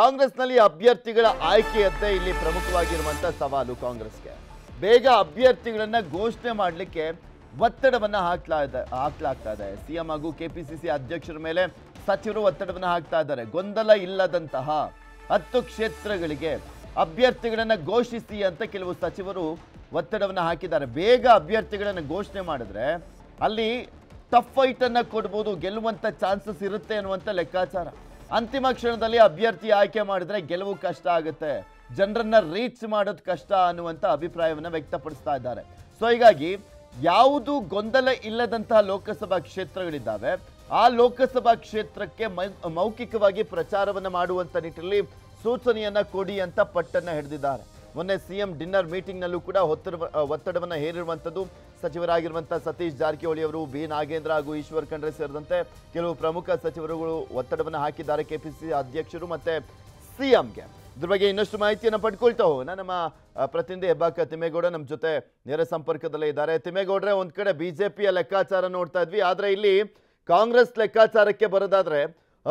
ಕಾಂಗ್ರೆಸ್ನಲ್ಲಿ ಅಭ್ಯರ್ಥಿಗಳ ಆಯ್ಕೆಯದ್ದೇ ಇಲ್ಲಿ ಪ್ರಮುಖವಾಗಿರುವಂಥ ಸವಾಲು ಕಾಂಗ್ರೆಸ್ಗೆ ಬೇಗ ಅಭ್ಯರ್ಥಿಗಳನ್ನು ಘೋಷಣೆ ಮಾಡಲಿಕ್ಕೆ ಒತ್ತಡವನ್ನು ಹಾಕ್ಲಾ ಇದೆ ಹಾಕ್ಲಾಗ್ತಾ ಇದೆ ಸಿ ಎಂ ಹಾಗೂ ಕೆಪಿಸಿಸಿ ಅಧ್ಯಕ್ಷರ ಮೇಲೆ ಸಚಿವರು ಒತ್ತಡವನ್ನು ಹಾಕ್ತಾ ಇದ್ದಾರೆ ಗೊಂದಲ ಇಲ್ಲದಂತಹ ಹತ್ತು ಕ್ಷೇತ್ರಗಳಿಗೆ ಅಭ್ಯರ್ಥಿಗಳನ್ನು ಘೋಷಿಸಿ ಅಂತ ಕೆಲವು ಸಚಿವರು ಒತ್ತಡವನ್ನು ಹಾಕಿದ್ದಾರೆ ಬೇಗ ಅಭ್ಯರ್ಥಿಗಳನ್ನು ಘೋಷಣೆ ಮಾಡಿದ್ರೆ ಅಲ್ಲಿ ಟಫ್ ಫೈಟನ್ನು ಕೊಡ್ಬೋದು ಗೆಲ್ಲುವಂಥ ಚಾನ್ಸಸ್ ಇರುತ್ತೆ ಅನ್ನುವಂಥ ಲೆಕ್ಕಾಚಾರ ಅಂತಿಮ ಕ್ಷಣದಲ್ಲಿ ಅಭ್ಯರ್ಥಿ ಆಯ್ಕೆ ಮಾಡಿದ್ರೆ ಗೆಲುವು ಕಷ್ಟ ಆಗುತ್ತೆ ಜನರನ್ನ ರೀಚ್ ಮಾಡೋದು ಕಷ್ಟ ಅನ್ನುವಂತ ಅಭಿಪ್ರಾಯವನ್ನ ವ್ಯಕ್ತಪಡಿಸ್ತಾ ಇದ್ದಾರೆ ಸೊ ಹೀಗಾಗಿ ಯಾವುದು ಗೊಂದಲ ಇಲ್ಲದಂತಹ ಲೋಕಸಭಾ ಕ್ಷೇತ್ರಗಳಿದ್ದಾವೆ ಆ ಲೋಕಸಭಾ ಕ್ಷೇತ್ರಕ್ಕೆ ಮೌಖಿಕವಾಗಿ ಪ್ರಚಾರವನ್ನು ಮಾಡುವಂತ ನಿಟ್ಟಿನಲ್ಲಿ ಸೂಚನೆಯನ್ನ ಕೊಡಿ ಅಂತ ಪಟ್ಟನ್ನ ಹಿಡಿದಿದ್ದಾರೆ ಮೊನ್ನೆ ಸಿಎಂ ಡಿನ್ನರ್ ಡಿನ್ನರ್ ಮೀಟಿಂಗ್ನಲ್ಲೂ ಕೂಡ ಒತ್ತಡ ಒತ್ತಡವನ್ನು ಸಚಿವರಾಗಿರುವಂತಹ ಸತೀಶ್ ಜಾರಕಿಹೊಳಿ ಅವರು ಬಿ ನಾಗೇಂದ್ರ ಹಾಗೂ ಈಶ್ವರ್ ಖಂಡ್ರೆ ಸೇರಿದಂತೆ ಕೆಲವು ಪ್ರಮುಖ ಸಚಿವರುಗಳು ಒತ್ತಡವನ್ನು ಹಾಕಿದ್ದಾರೆ ಕೆಪಿಸಿಸಿ ಅಧ್ಯಕ್ಷರು ಮತ್ತೆ ಸಿಎಂಗೆ ಇದ್ರ ಬಗ್ಗೆ ಇನ್ನಷ್ಟು ಮಾಹಿತಿಯನ್ನು ಪಡ್ಕೊಳ್ತಾ ಹೋಗೋಣ ನಮ್ಮ ಪ್ರತಿನಿಧಿ ಹೆಬ್ಬಾಕ ತಿಮ್ಮೇಗೌಡ ನಮ್ಮ ಜೊತೆ ನೇರ ಸಂಪರ್ಕದಲ್ಲೇ ಇದ್ದಾರೆ ತಿಮ್ಮೇಗೌಡ್ರೆ ಒಂದ್ ಕಡೆ ಬಿಜೆಪಿಯ ಲೆಕ್ಕಾಚಾರ ನೋಡ್ತಾ ಇದ್ವಿ ಆದ್ರೆ ಇಲ್ಲಿ ಕಾಂಗ್ರೆಸ್ ಲೆಕ್ಕಾಚಾರಕ್ಕೆ ಬರೋದಾದ್ರೆ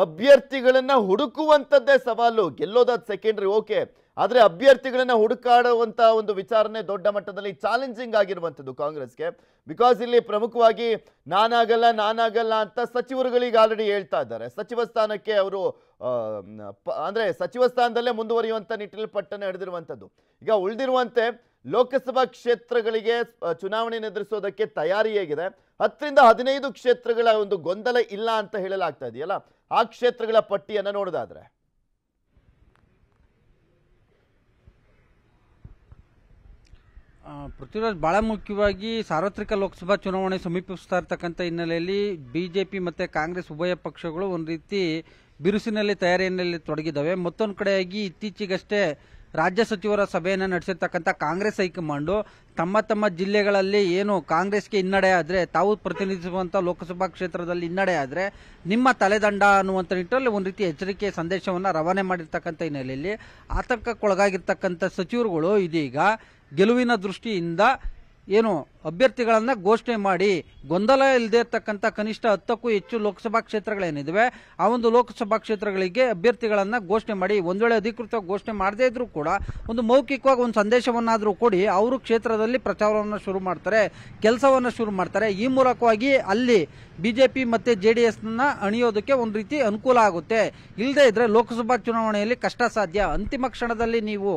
ಅಭ್ಯರ್ಥಿಗಳನ್ನ ಹುಡುಕುವಂತದ್ದೇ ಸವಾಲು ಗೆಲ್ಲೋದಾದ ಸೆಕೆಂಡ್ರಿ ಓಕೆ ಆದರೆ ಅಭ್ಯರ್ಥಿಗಳನ್ನು ಹುಡುಕಾಡುವಂತಹ ಒಂದು ವಿಚಾರಣೆ ದೊಡ್ಡ ಮಟ್ಟದಲ್ಲಿ ಚಾಲೆಂಜಿಂಗ್ ಆಗಿರುವಂಥದ್ದು ಕಾಂಗ್ರೆಸ್ಗೆ ಬಿಕಾಸ್ ಇಲ್ಲಿ ಪ್ರಮುಖವಾಗಿ ನಾನಾಗಲ್ಲ ನಾನಾಗಲ್ಲ ಅಂತ ಸಚಿವರುಗಳಿಗೆ ಆಲ್ರೆಡಿ ಹೇಳ್ತಾ ಇದ್ದಾರೆ ಸಚಿವ ಸ್ಥಾನಕ್ಕೆ ಅವರು ಅಂದರೆ ಸಚಿವ ಸ್ಥಾನದಲ್ಲೇ ಮುಂದುವರಿಯುವಂಥ ನಿಟ್ಟಿನಲ್ಲಿ ಪಟ್ಟಣ ಹಿಡಿದಿರುವಂಥದ್ದು ಈಗ ಉಳಿದಿರುವಂತೆ ಲೋಕಸಭಾ ಕ್ಷೇತ್ರಗಳಿಗೆ ಚುನಾವಣೆ ಎದುರಿಸೋದಕ್ಕೆ ತಯಾರಿ ಹೇಗಿದೆ ಹತ್ತರಿಂದ ಹದಿನೈದು ಕ್ಷೇತ್ರಗಳ ಒಂದು ಗೊಂದಲ ಇಲ್ಲ ಅಂತ ಹೇಳಲಾಗ್ತಾ ಇದೆಯಲ್ಲ ಆ ಕ್ಷೇತ್ರಗಳ ಪಟ್ಟಿಯನ್ನು ನೋಡೋದಾದ್ರೆ ಪೃಥ್ವಿರಾಜ್ ಬಹಳ ಮುಖ್ಯವಾಗಿ ಸಾರ್ವತ್ರಿಕ ಲೋಕಸಭಾ ಚುನಾವಣೆ ಸಮೀಪಿಸ್ತಾ ಇರ್ತಕ್ಕಂಥ ಹಿನ್ನೆಲೆಯಲ್ಲಿ ಬಿಜೆಪಿ ಮತ್ತು ಕಾಂಗ್ರೆಸ್ ಉಭಯ ಪಕ್ಷಗಳು ಒಂದು ರೀತಿ ಬಿರುಸಿನಲ್ಲಿ ತಯಾರಿಯಲ್ಲಿ ತೊಡಗಿದ್ದಾವೆ ಮತ್ತೊಂದು ಕಡೆಯಾಗಿ ಇತ್ತೀಚೆಗಷ್ಟೇ ರಾಜ್ಯ ಸಚಿವರ ಸಭೆಯನ್ನು ನಡೆಸಿರ್ತಕ್ಕಂಥ ಕಾಂಗ್ರೆಸ್ ಹೈಕಮಾಂಡು ತಮ್ಮ ತಮ್ಮ ಜಿಲ್ಲೆಗಳಲ್ಲಿ ಏನು ಕಾಂಗ್ರೆಸ್ಗೆ ಹಿನ್ನಡೆ ಆದರೆ ತಾವು ಪ್ರತಿನಿಧಿಸುವಂಥ ಲೋಕಸಭಾ ಕ್ಷೇತ್ರದಲ್ಲಿ ಹಿನ್ನಡೆ ಆದರೆ ನಿಮ್ಮ ತಲೆದಂಡ ಅನ್ನುವಂಥ ನಿಟ್ಟಲ್ಲಿ ಒಂದು ರೀತಿ ಎಚ್ಚರಿಕೆ ಸಂದೇಶವನ್ನು ರವಾನೆ ಮಾಡಿರ್ತಕ್ಕಂಥ ಹಿನ್ನೆಲೆಯಲ್ಲಿ ಆತಂಕಕ್ಕೊಳಗಾಗಿರ್ತಕ್ಕಂಥ ಸಚಿವರುಗಳು ಇದೀಗ ಗೆಲುವಿನ ದೃಷ್ಟಿಯಿಂದ ಏನು ಅಭ್ಯರ್ಥಿಗಳನ್ನು ಘೋಷಣೆ ಮಾಡಿ ಗೊಂದಲ ಇಲ್ಲದೆ ಇರತಕ್ಕಂಥ ಕನಿಷ್ಠ ಹತ್ತಕ್ಕೂ ಹೆಚ್ಚು ಲೋಕಸಭಾ ಕ್ಷೇತ್ರಗಳೇನಿದ್ವೆ ಆ ಒಂದು ಲೋಕಸಭಾ ಕ್ಷೇತ್ರಗಳಿಗೆ ಅಭ್ಯರ್ಥಿಗಳನ್ನು ಘೋಷಣೆ ಮಾಡಿ ಒಂದು ವೇಳೆ ಅಧಿಕೃತವಾಗಿ ಘೋಷಣೆ ಮಾಡದೇ ಇದ್ರೂ ಕೂಡ ಒಂದು ಮೌಖಿಕವಾಗಿ ಒಂದು ಸಂದೇಶವನ್ನಾದರೂ ಕೊಡಿ ಅವರು ಕ್ಷೇತ್ರದಲ್ಲಿ ಪ್ರಚಾರವನ್ನು ಶುರು ಮಾಡ್ತಾರೆ ಕೆಲಸವನ್ನು ಶುರು ಮಾಡ್ತಾರೆ ಈ ಮೂಲಕವಾಗಿ ಅಲ್ಲಿ ಬಿಜೆಪಿ ಮತ್ತು ಜೆ ಡಿ ಎಸ್ನ ಅಣಿಯೋದಕ್ಕೆ ಒಂದು ರೀತಿ ಅನುಕೂಲ ಆಗುತ್ತೆ ಇಲ್ಲದೇ ಇದ್ರೆ ಲೋಕಸಭಾ ಚುನಾವಣೆಯಲ್ಲಿ ಕಷ್ಟ ಸಾಧ್ಯ ಅಂತಿಮ ಕ್ಷಣದಲ್ಲಿ ನೀವು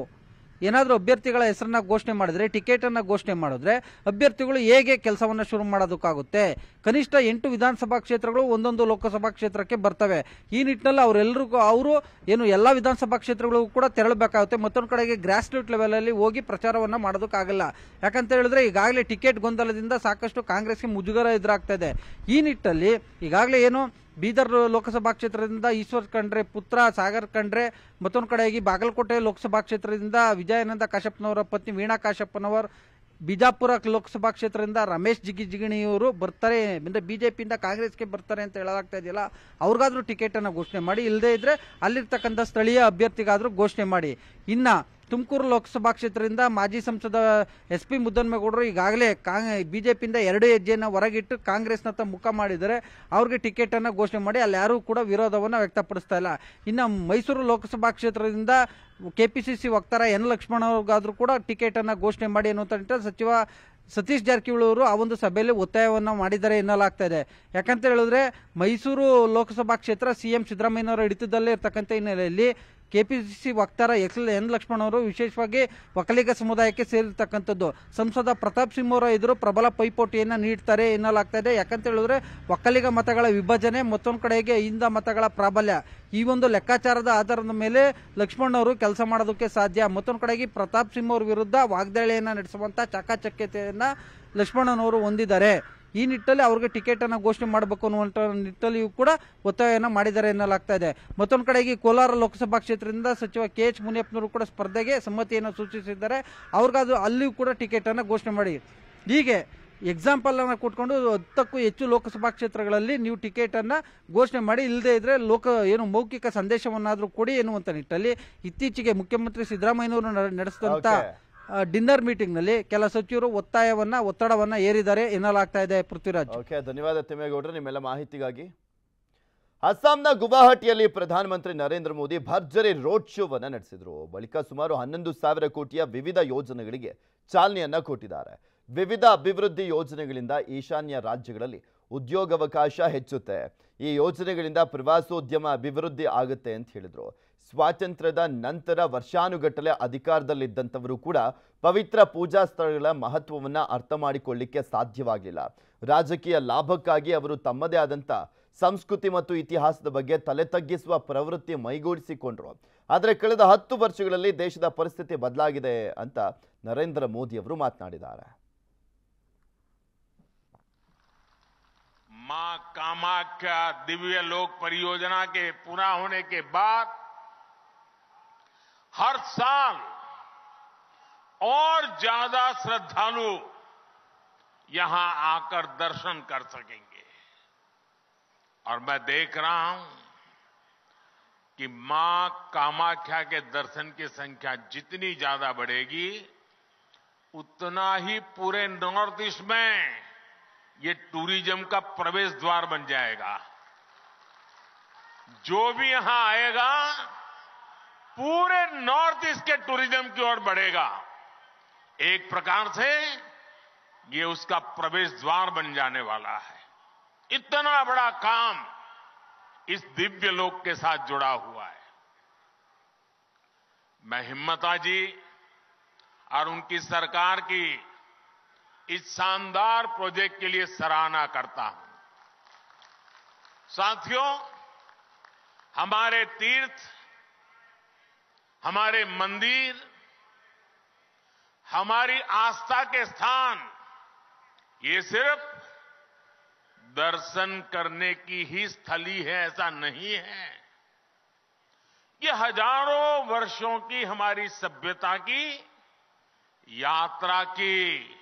ಏನಾದರೂ ಅಭ್ಯರ್ಥಿಗಳ ಹೆಸರನ್ನ ಘೋಷಣೆ ಮಾಡಿದ್ರೆ ಟಿಕೆಟನ್ನು ಘೋಷಣೆ ಮಾಡಿದ್ರೆ ಅಭ್ಯರ್ಥಿಗಳು ಹೇಗೆ ಕೆಲಸವನ್ನು ಶುರು ಮಾಡೋದಕ್ಕಾಗುತ್ತೆ ಕನಿಷ್ಠ ಎಂಟು ವಿಧಾನಸಭಾ ಕ್ಷೇತ್ರಗಳು ಒಂದೊಂದು ಲೋಕಸಭಾ ಕ್ಷೇತ್ರಕ್ಕೆ ಬರ್ತವೆ ಈ ನಿಟ್ಟಿನಲ್ಲಿ ಅವರೆಲ್ಲರಿಗೂ ಅವರು ಏನು ಎಲ್ಲ ವಿಧಾನಸಭಾ ಕ್ಷೇತ್ರಗಳಿಗೂ ಕೂಡ ತೆರಳಬೇಕಾಗುತ್ತೆ ಮತ್ತೊಂದು ಕಡೆಗೆ ಗ್ರಾಸ್ ರೂಟ್ ಲೆವೆಲಲ್ಲಿ ಹೋಗಿ ಪ್ರಚಾರವನ್ನು ಮಾಡೋದಕ್ಕಾಗಲ್ಲ ಯಾಕಂತ ಹೇಳಿದ್ರೆ ಈಗಾಗಲೇ ಟಿಕೆಟ್ ಗೊಂದಲದಿಂದ ಸಾಕಷ್ಟು ಕಾಂಗ್ರೆಸ್ಗೆ ಮುಜುಗರ ಎದುರಾಗ್ತಾ ಇದೆ ಈ ನಿಟ್ಟಲ್ಲಿ ಈಗಾಗಲೇ ಏನು ಬೀದರ್ ಲೋಕಸಭಾ ಕ್ಷೇತ್ರದಿಂದ ಈಶ್ವರ್ ಖಂಡ್ರೆ ಪುತ್ರ ಸಾಗರ್ ಖಂಡ್ರೆ ಮತ್ತೊಂದು ಕಡೆಯಾಗಿ ಬಾಗಲಕೋಟೆ ಲೋಕಸಭಾ ಕ್ಷೇತ್ರದಿಂದ ವಿಜಯಾನಂದ ಕಾಶಪ್ಪನವರ ಪತ್ನಿ ವೀಣಾ ಕಾಶಪ್ಪನವರ್ ಬಿಜಾಪುರ ಲೋಕಸಭಾ ಕ್ಷೇತ್ರದಿಂದ ರಮೇಶ್ ಜಿಗಿ ಜಿಗಣಿಯವರು ಬರ್ತಾರೆ ಅಂದರೆ ಬಿ ಜೆ ಪಿಯಿಂದ ಕಾಂಗ್ರೆಸ್ಗೆ ಬರ್ತಾರೆ ಅಂತ ಹೇಳಲಾಗ್ತಾ ಇದೆಯಲ್ಲ ಅವ್ರಿಗಾದರೂ ಟಿಕೆಟನ್ನು ಘೋಷಣೆ ಮಾಡಿ ಇಲ್ಲದೇ ಇದ್ದರೆ ಅಲ್ಲಿರ್ತಕ್ಕಂಥ ಸ್ಥಳೀಯ ಅಭ್ಯರ್ಥಿಗಾದರೂ ಘೋಷಣೆ ಮಾಡಿ ಇನ್ನು ತುಮಕೂರು ಲೋಕಸಭಾ ಕ್ಷೇತ್ರದಿಂದ ಮಾಜಿ ಸಂಸದ ಎಸ್ ಪಿ ಮುದ್ದನ್ಮೇಗೌಡರು ಈಗಾಗಲೇ ಕಾಂಗ್ ಬಿಜೆಪಿಯಿಂದ ಎರಡು ಹೆಜ್ಜೆಯನ್ನು ಹೊರಗಿಟ್ಟು ಕಾಂಗ್ರೆಸ್ನತ್ತ ಮುಖ ಮಾಡಿದರೆ ಅವ್ರಿಗೆ ಟಿಕೆಟನ್ನು ಘೋಷಣೆ ಮಾಡಿ ಅಲ್ಲಿ ಯಾರೂ ಕೂಡ ವಿರೋಧವನ್ನು ವ್ಯಕ್ತಪಡಿಸ್ತಾ ಇಲ್ಲ ಇನ್ನು ಮೈಸೂರು ಲೋಕಸಭಾ ಕ್ಷೇತ್ರದಿಂದ ಕೆ ಪಿ ಸಿ ಸಿ ವಕ್ತಾರ ಎನ್ ಲಕ್ಷ್ಮಣ ಅವ್ರಿಗಾದರೂ ಕೂಡ ಟಿಕೆಟನ್ನು ಘೋಷಣೆ ಮಾಡಿ ಅನ್ನುವಂಥ ಸಚಿವ ಸತೀಶ್ ಜಾರಕಿಹೊಳಿ ಅವರು ಆ ಒಂದು ಸಭೆಯಲ್ಲಿ ಒತ್ತಾಯವನ್ನು ಮಾಡಿದ್ದಾರೆ ಎನ್ನಲಾಗ್ತಾ ಇದೆ ಯಾಕಂತ ಹೇಳಿದ್ರೆ ಮೈಸೂರು ಲೋಕಸಭಾ ಕ್ಷೇತ್ರ ಸಿ ಎಂ ಸಿದ್ದರಾಮಯ್ಯನವರ ಹಿಡಿತದಲ್ಲೇ ಇರತಕ್ಕಂಥ ಹಿನ್ನೆಲೆಯಲ್ಲಿ ಕೆಪಿಸಿಸಿ ವಕ್ತಾರ ಎಸ್ ಎನ್ ಲಕ್ಷ್ಮಣ್ ಅವರು ವಿಶೇಷವಾಗಿ ಒಕ್ಕಲಿಗ ಸಮುದಾಯಕ್ಕೆ ಸೇರಿರ್ತಕ್ಕಂಥದ್ದು ಸಂಸದ ಪ್ರತಾಪ್ ಸಿಂಹ ಅವರ ಎದುರು ಪ್ರಬಲ ಪೈಪೋಟಿಯನ್ನು ನೀಡ್ತಾರೆ ಎನ್ನಲಾಗ್ತಾ ಇದೆ ಯಾಕಂತ ಹೇಳಿದ್ರೆ ಒಕ್ಕಲಿಗ ಮತಗಳ ವಿಭಜನೆ ಮತ್ತೊಂದು ಕಡೆಗೆ ಹಿಂದ ಮತಗಳ ಪ್ರಾಬಲ್ಯ ಈ ಒಂದು ಲೆಕ್ಕಾಚಾರದ ಆಧಾರದ ಮೇಲೆ ಲಕ್ಷ್ಮಣ್ ಅವರು ಕೆಲಸ ಮಾಡೋದಕ್ಕೆ ಸಾಧ್ಯ ಮತ್ತೊಂದು ಕಡೆಗೆ ಪ್ರತಾಪ್ ಸಿಂಹ ಅವರ ವಿರುದ್ಧ ವಾಗ್ದಾಳಿಯನ್ನು ನಡೆಸುವಂಥ ಚಾಕಚಕ್ಯತೆಯನ್ನು ಲಕ್ಷ್ಮಣನವರು ಹೊಂದಿದ್ದಾರೆ ಈ ನಿಟ್ಟಲ್ಲಿ ಅವ್ರಿಗೆ ಅನ್ನ ಘೋಷಣೆ ಮಾಡಬೇಕು ಅನ್ನುವಂತ ನಿಟ್ಟಲ್ಲಿಯೂ ಕೂಡ ಒತ್ತಾಯವನ್ನು ಮಾಡಿದ್ದಾರೆ ಎನ್ನಲಾಗ್ತಾ ಇದೆ ಮತ್ತೊಂದು ಕಡೆಗೆ ಕೋಲಾರ ಲೋಕಸಭಾ ಕ್ಷೇತ್ರದಿಂದ ಸಚಿವ ಕೆ ಎಚ್ ಮುನಿಯಪ್ಪನವರು ಕೂಡ ಸ್ಪರ್ಧೆಗೆ ಸಮ್ಮತಿಯನ್ನು ಸೂಚಿಸಿದ್ದಾರೆ ಅವ್ರಿಗಾದ್ರು ಅಲ್ಲಿಯೂ ಕೂಡ ಟಿಕೆಟ್ ಅನ್ನ ಘೋಷಣೆ ಮಾಡಿ ಹೀಗೆ ಅನ್ನ ಕೊಟ್ಕೊಂಡು ಹತ್ತಕ್ಕೂ ಹೆಚ್ಚು ಲೋಕಸಭಾ ಕ್ಷೇತ್ರಗಳಲ್ಲಿ ನೀವು ಟಿಕೆಟ್ ಅನ್ನ ಘೋಷಣೆ ಮಾಡಿ ಇಲ್ಲದೇ ಇದ್ರೆ ಲೋಕ ಏನು ಮೌಖಿಕ ಸಂದೇಶವನ್ನಾದರೂ ಕೊಡಿ ಎನ್ನುವಂತ ನಿಟ್ಟಲ್ಲಿ ಇತ್ತೀಚೆಗೆ ಮುಖ್ಯಮಂತ್ರಿ ಸಿದ್ದರಾಮಯ್ಯನವರು ನಡೆಸಿದಂತ ಡಿನ್ನರ್ ಮೀಟಿಂಗ್ ನಲ್ಲಿ ಕೆಲ ಸಚಿವರು ಒತ್ತಾಯವನ್ನ ಒತ್ತಡವನ್ನ ಏರಿದ್ದಾರೆ ಎನ್ನಲಾಗ್ತಾ ಇದೆ ಪೃಥ್ವಿರಾಜ್ ಓಕೆ ಧನ್ಯವಾದ ತಿಮ್ಮೇಗೌಡರು ನಿಮ್ಮೆಲ್ಲ ಮಾಹಿತಿಗಾಗಿ ಅಸ್ಸಾಂನ ಗುವಾಹಟಿಯಲ್ಲಿ ಪ್ರಧಾನಮಂತ್ರಿ ನರೇಂದ್ರ ಮೋದಿ ಭರ್ಜರಿ ರೋಡ್ ಶೋವನ್ನು ನಡೆಸಿದರು ಬಳಿಕ ಸುಮಾರು ಹನ್ನೊಂದು ಸಾವಿರ ಕೋಟಿಯ ವಿವಿಧ ಯೋಜನೆಗಳಿಗೆ ಚಾಲನೆಯನ್ನ ಕೊಟ್ಟಿದ್ದಾರೆ ವಿವಿಧ ಅಭಿವೃದ್ಧಿ ಯೋಜನೆಗಳಿಂದ ಈಶಾನ್ಯ ರಾಜ್ಯಗಳಲ್ಲಿ ಉದ್ಯೋಗಾವಕಾಶ ಹೆಚ್ಚುತ್ತೆ ಈ ಯೋಜನೆಗಳಿಂದ ಪ್ರವಾಸೋದ್ಯಮ ಅಭಿವೃದ್ಧಿ ಆಗುತ್ತೆ ಅಂತ ಹೇಳಿದರು ಸ್ವಾತಂತ್ರ್ಯದ ನಂತರ ವರ್ಷಾನುಗಟ್ಟಲೆ ಅಧಿಕಾರದಲ್ಲಿದ್ದಂಥವರು ಕೂಡ ಪವಿತ್ರ ಪೂಜಾ ಸ್ಥಳಗಳ ಮಹತ್ವವನ್ನು ಅರ್ಥ ಮಾಡಿಕೊಳ್ಳಿಕ್ಕೆ ಸಾಧ್ಯವಾಗಿಲ್ಲ ರಾಜಕೀಯ ಲಾಭಕ್ಕಾಗಿ ಅವರು ತಮ್ಮದೇ ಆದಂಥ ಸಂಸ್ಕೃತಿ ಮತ್ತು ಇತಿಹಾಸದ ಬಗ್ಗೆ ತಲೆ ತಗ್ಗಿಸುವ ಪ್ರವೃತ್ತಿ ಮೈಗೂಡಿಸಿಕೊಂಡರು ಆದರೆ ಕಳೆದ ಹತ್ತು ವರ್ಷಗಳಲ್ಲಿ ದೇಶದ ಪರಿಸ್ಥಿತಿ ಬದಲಾಗಿದೆ ಅಂತ ನರೇಂದ್ರ ಮೋದಿ ಅವರು ಮಾತನಾಡಿದ್ದಾರೆ ಮಾ ದಿವ್ಯ ಲೋಕ परियोजना के पूरा होने हर साल और ज्यादा श्रद्धालु यहां आकर दर्शन कर सकेंगे और मैं देख रहा हूं कि मां कामाख्या के दर्शन की संख्या जितनी ज्यादा बढ़ेगी उतना ही पूरे नॉर्थ ईस्ट में ये टूरिज्म का प्रवेश द्वार बन जाएगा जो भी यहां आएगा पूरे नॉर्थ ईस्ट के टूरिज्म की ओर बढ़ेगा एक प्रकार से ये उसका प्रवेश द्वार बन जाने वाला है इतना बड़ा काम इस दिव्य लोक के साथ जुड़ा हुआ है मैं हिम्मता जी और उनकी सरकार की इस शानदार प्रोजेक्ट के लिए सराहना करता हूं साथियों हमारे तीर्थ हमारे मंदिर हमारी आस्था के स्थान ये सिर्फ दर्शन करने की ही स्थली है ऐसा नहीं है ये हजारों वर्षों की हमारी सभ्यता की यात्रा की